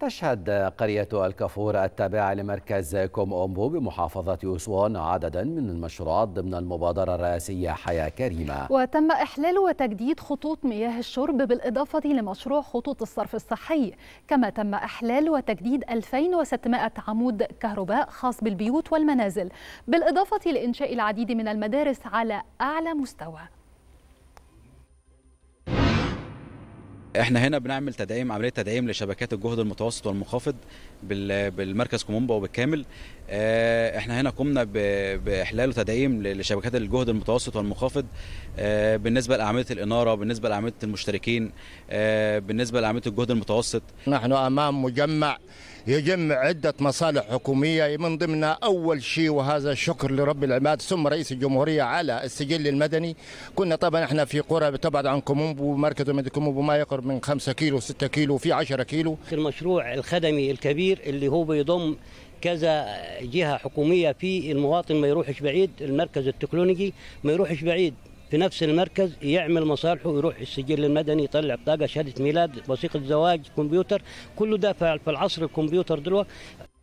تشهد قرية الكافور التابعة لمركز كوم أومبو بمحافظة أسوان عددا من المشروعات ضمن المبادرة الرئاسية حياة كريمة وتم إحلال وتجديد خطوط مياه الشرب بالإضافة لمشروع خطوط الصرف الصحي كما تم إحلال وتجديد 2600 عمود كهرباء خاص بالبيوت والمنازل بالإضافة لإنشاء العديد من المدارس على أعلى مستوى احنا هنا بنعمل تدعيم عمليه تدعيم لشبكات الجهد المتوسط والمنخفض بالمركز كومومبا وبالكامل آه، احنا هنا قمنا باحلال وتدعيم لشبكات الجهد المتوسط والمنخفض آه، بالنسبه لاعمده الاناره بالنسبه لاعمده المشتركين آه، بالنسبه لاعمده الجهد المتوسط نحن امام مجمع يجمع عدة مصالح حكومية من ضمنها أول شيء وهذا الشكر لرب العباد ثم رئيس الجمهورية على السجل المدني كنا طبعا احنا في قرى تبعد عن كومومبو مركز مدينة كومومبو ما يقرب من 5 كيلو 6 كيلو في 10 كيلو المشروع الخدمي الكبير الكبير اللي هو بيضم كذا جهه حكوميه في المواطن ما يروحش بعيد المركز التكنولوجي ما يروحش بعيد في نفس المركز يعمل مصالحه يروح السجل المدني يطلع بطاقه شهاده ميلاد وثيقه زواج كمبيوتر كله ده في العصر الكمبيوتر دلوقتي